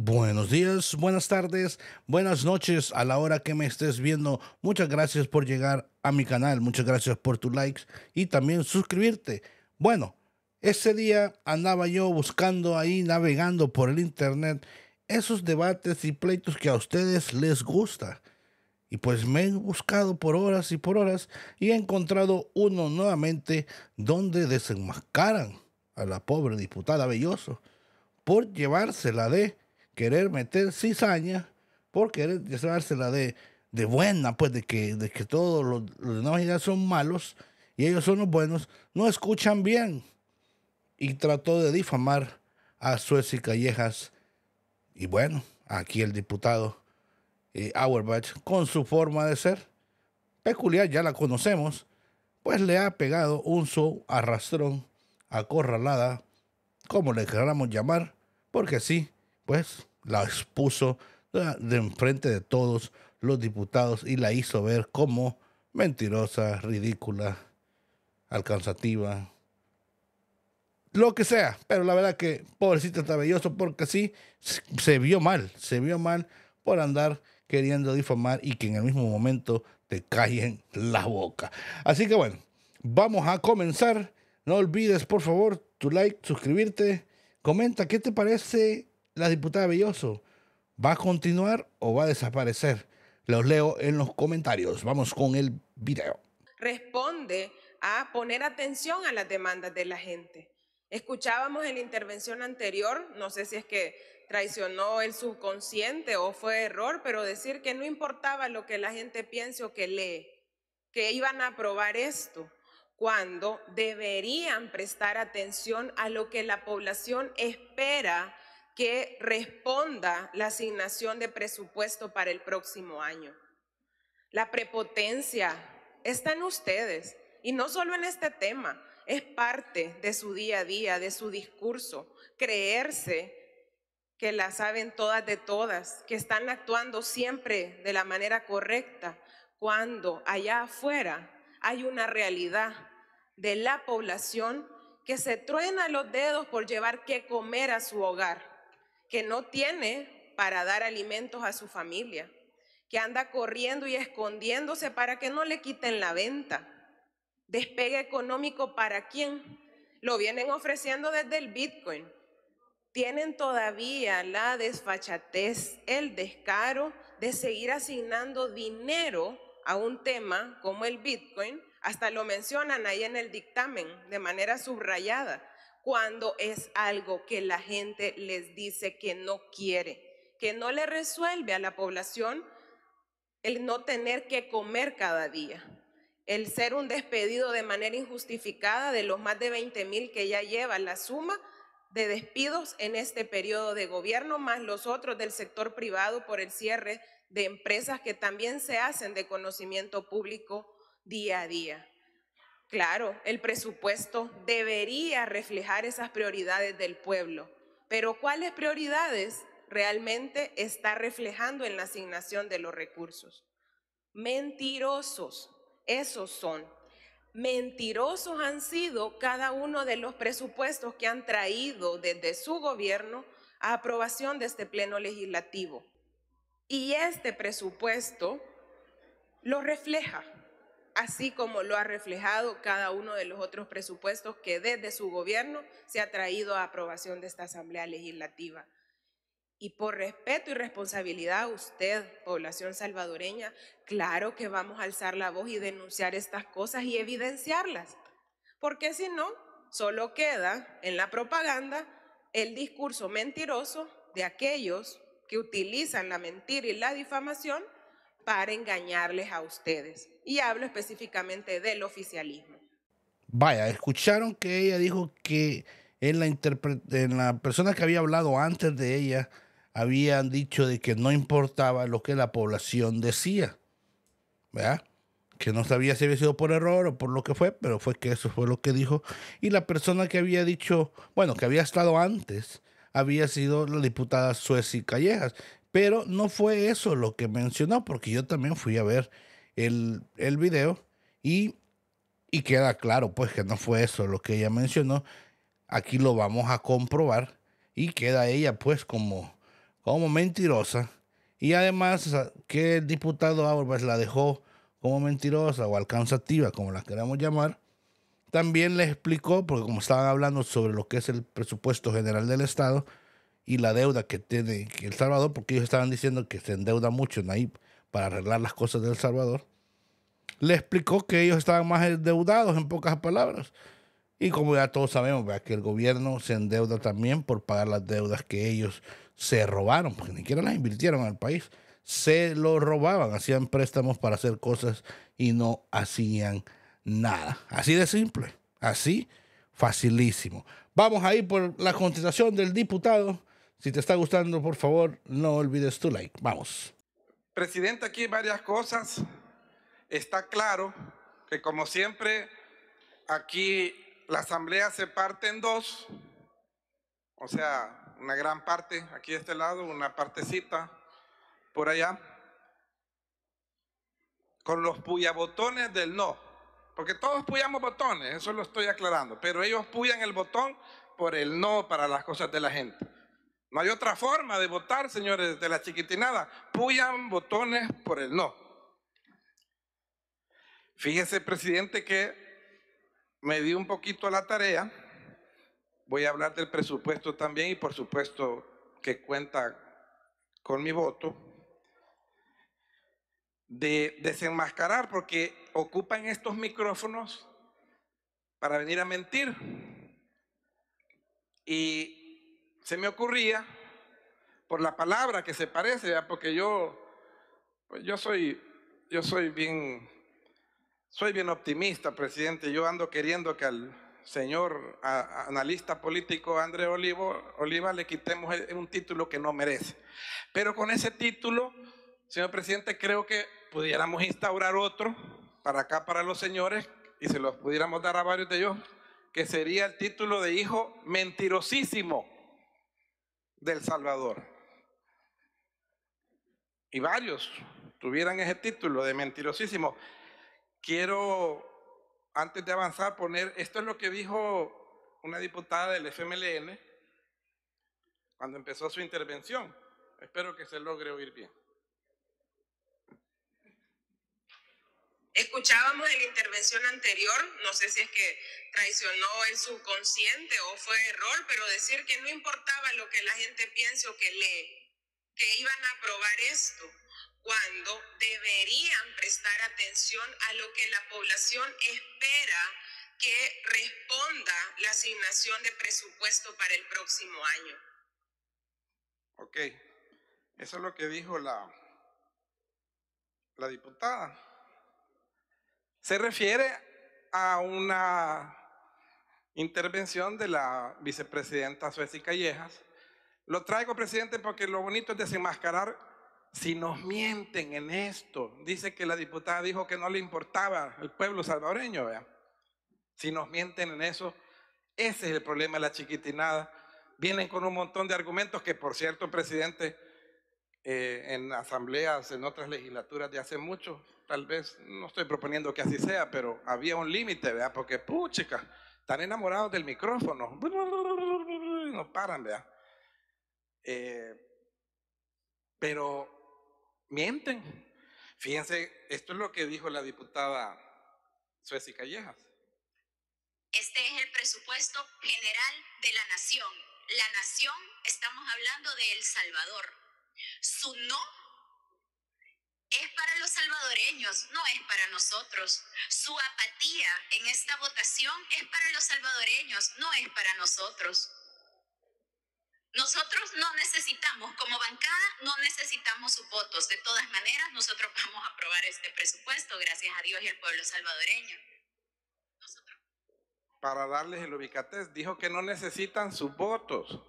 Buenos días, buenas tardes, buenas noches a la hora que me estés viendo. Muchas gracias por llegar a mi canal, muchas gracias por tus likes y también suscribirte. Bueno, ese día andaba yo buscando ahí, navegando por el internet, esos debates y pleitos que a ustedes les gusta. Y pues me he buscado por horas y por horas y he encontrado uno nuevamente donde desenmascaran a la pobre diputada Belloso por llevársela de querer meter cizaña por querer llevársela de, de buena, pues de que, de que todos los, los demás ya son malos y ellos son los buenos, no escuchan bien. Y trató de difamar a Suez y Callejas. Y bueno, aquí el diputado eh, Auerbach, con su forma de ser peculiar, ya la conocemos, pues le ha pegado un su arrastrón, acorralada, como le queramos llamar, porque sí, pues la expuso eh, de enfrente de todos los diputados y la hizo ver como mentirosa, ridícula, alcanzativa, lo que sea. Pero la verdad que pobrecita está belloso porque así se vio mal, se vio mal por andar queriendo difamar y que en el mismo momento te callen la boca. Así que bueno, vamos a comenzar. No olvides, por favor, tu like, suscribirte, comenta qué te parece la diputada Belloso? ¿Va a continuar o va a desaparecer? Los leo en los comentarios. Vamos con el video. Responde a poner atención a las demandas de la gente. Escuchábamos en la intervención anterior, no sé si es que traicionó el subconsciente o fue error, pero decir que no importaba lo que la gente piense o que lee, que iban a aprobar esto, cuando deberían prestar atención a lo que la población espera que responda la asignación de presupuesto para el próximo año. La prepotencia está en ustedes y no solo en este tema, es parte de su día a día, de su discurso, creerse que la saben todas de todas, que están actuando siempre de la manera correcta, cuando allá afuera hay una realidad de la población que se truena los dedos por llevar qué comer a su hogar que no tiene para dar alimentos a su familia, que anda corriendo y escondiéndose para que no le quiten la venta. Despegue económico para quién? Lo vienen ofreciendo desde el Bitcoin. Tienen todavía la desfachatez, el descaro de seguir asignando dinero a un tema como el Bitcoin, hasta lo mencionan ahí en el dictamen de manera subrayada cuando es algo que la gente les dice que no quiere, que no le resuelve a la población el no tener que comer cada día, el ser un despedido de manera injustificada de los más de 20 mil que ya lleva la suma de despidos en este periodo de gobierno, más los otros del sector privado por el cierre de empresas que también se hacen de conocimiento público día a día. Claro, el presupuesto debería reflejar esas prioridades del pueblo, pero ¿cuáles prioridades realmente está reflejando en la asignación de los recursos? Mentirosos, esos son. Mentirosos han sido cada uno de los presupuestos que han traído desde su gobierno a aprobación de este pleno legislativo. Y este presupuesto lo refleja así como lo ha reflejado cada uno de los otros presupuestos que desde su gobierno se ha traído a aprobación de esta Asamblea Legislativa. Y por respeto y responsabilidad a usted, población salvadoreña, claro que vamos a alzar la voz y denunciar estas cosas y evidenciarlas, porque si no, solo queda en la propaganda el discurso mentiroso de aquellos que utilizan la mentira y la difamación para engañarles a ustedes. Y hablo específicamente del oficialismo. Vaya, escucharon que ella dijo que en la, persona que había hablado antes de ella habían dicho de que no importaba lo que la población decía, ¿verdad? Que no sabía si había sido por error o por lo que fue, pero fue que eso fue lo que dijo. Y la persona que había dicho, bueno, que había estado antes, había sido la diputada y Callejas. Pero no fue eso lo que mencionó, porque yo también fui a ver el, el video y, y queda claro pues que no fue eso lo que ella mencionó. Aquí lo vamos a comprobar y queda ella pues como, como mentirosa. Y además que el diputado Álvarez pues, la dejó como mentirosa o alcanzativa, como la queramos llamar, también le explicó, porque como estaban hablando sobre lo que es el presupuesto general del Estado, y la deuda que tiene El Salvador, porque ellos estaban diciendo que se endeuda mucho ahí para arreglar las cosas de El Salvador, le explicó que ellos estaban más endeudados, en pocas palabras. Y como ya todos sabemos, que el gobierno se endeuda también por pagar las deudas que ellos se robaron, porque ni siquiera las invirtieron en el país. Se lo robaban, hacían préstamos para hacer cosas y no hacían nada. Así de simple, así facilísimo. Vamos a ir por la contestación del diputado si te está gustando, por favor, no olvides tu like. Vamos. Presidente, aquí varias cosas. Está claro que como siempre, aquí la asamblea se parte en dos. O sea, una gran parte aquí de este lado, una partecita por allá. Con los puyabotones del no. Porque todos puyamos botones, eso lo estoy aclarando. Pero ellos puyan el botón por el no para las cosas de la gente. No hay otra forma de votar, señores, de la chiquitinada. Puyan botones por el no. Fíjese, presidente, que me dio un poquito la tarea. Voy a hablar del presupuesto también y por supuesto que cuenta con mi voto, de desenmascarar, porque ocupan estos micrófonos para venir a mentir. Y se me ocurría, por la palabra que se parece, porque pues yo, soy, yo bien, optimista, presidente. Yo ando queriendo que al señor analista político André Olivo, Oliva le quitemos e, un título que no merece. Pero con ese título, señor presidente, creo que pudiéramos instaurar otro para acá, para los señores, y se los pudiéramos dar a varios de ellos, que sería el título de hijo mentirosísimo del Salvador. Y varios tuvieran ese título de mentirosísimo. Quiero, antes de avanzar, poner, esto es lo que dijo una diputada del FMLN cuando empezó su intervención. Espero que se logre oír bien. Escuchábamos en la intervención anterior, no sé si es que traicionó el subconsciente o fue error, pero decir que no importaba lo que la gente piense o que lee, que iban a aprobar esto, cuando deberían prestar atención a lo que la población espera que responda la asignación de presupuesto para el próximo año. Ok, eso es lo que dijo la, la diputada. Se refiere a una intervención de la vicepresidenta Suecia Callejas. Lo traigo, presidente, porque lo bonito es desenmascarar si nos mienten en esto. Dice que la diputada dijo que no le importaba el pueblo salvadoreño, ¿vea? Si nos mienten en eso, ese es el problema de la chiquitinada. Vienen con un montón de argumentos que, por cierto, presidente, eh, en asambleas, en otras legislaturas de hace mucho, tal vez, no estoy proponiendo que así sea, pero había un límite, ¿verdad? Porque, pucha, están enamorados del micrófono, no paran, ¿verdad? Eh, pero mienten. Fíjense, esto es lo que dijo la diputada Sueci Callejas. Este es el presupuesto general de la nación. La nación, estamos hablando de El Salvador. Su no es para los salvadoreños, no es para nosotros. Su apatía en esta votación es para los salvadoreños, no es para nosotros. Nosotros no necesitamos, como bancada, no necesitamos sus votos. De todas maneras, nosotros vamos a aprobar este presupuesto, gracias a Dios y al pueblo salvadoreño. Para darles el ubicatez, dijo que no necesitan sus votos.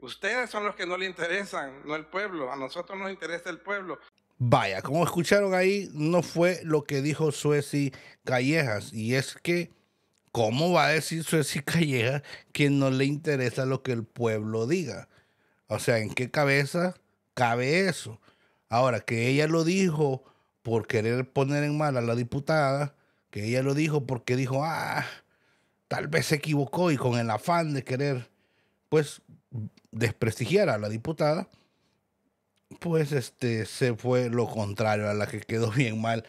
Ustedes son los que no le interesan, no el pueblo. A nosotros nos interesa el pueblo. Vaya, como escucharon ahí, no fue lo que dijo Sueci Callejas. Y es que, ¿cómo va a decir Sueci Callejas que no le interesa lo que el pueblo diga? O sea, ¿en qué cabeza cabe eso? Ahora, que ella lo dijo por querer poner en mal a la diputada, que ella lo dijo porque dijo, ah, tal vez se equivocó y con el afán de querer, pues desprestigiar a la diputada, pues este se fue lo contrario, a la que quedó bien mal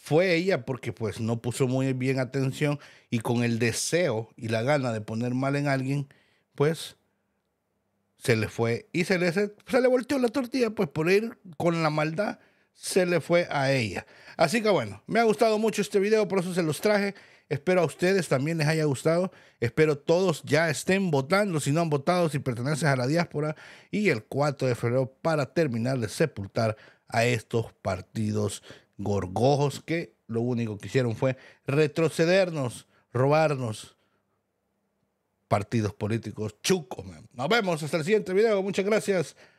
fue ella porque pues no puso muy bien atención y con el deseo y la gana de poner mal en alguien, pues se le fue y se le, se, le volteó la tortilla, pues por ir con la maldad se le fue a ella. Así que bueno, me ha gustado mucho este video, por eso se los traje. Espero a ustedes también les haya gustado. Espero todos ya estén votando, si no han votado, si pertenecen a la diáspora. Y el 4 de febrero para terminar de sepultar a estos partidos gorgojos que lo único que hicieron fue retrocedernos, robarnos partidos políticos chucos. Nos vemos hasta el siguiente video. Muchas gracias.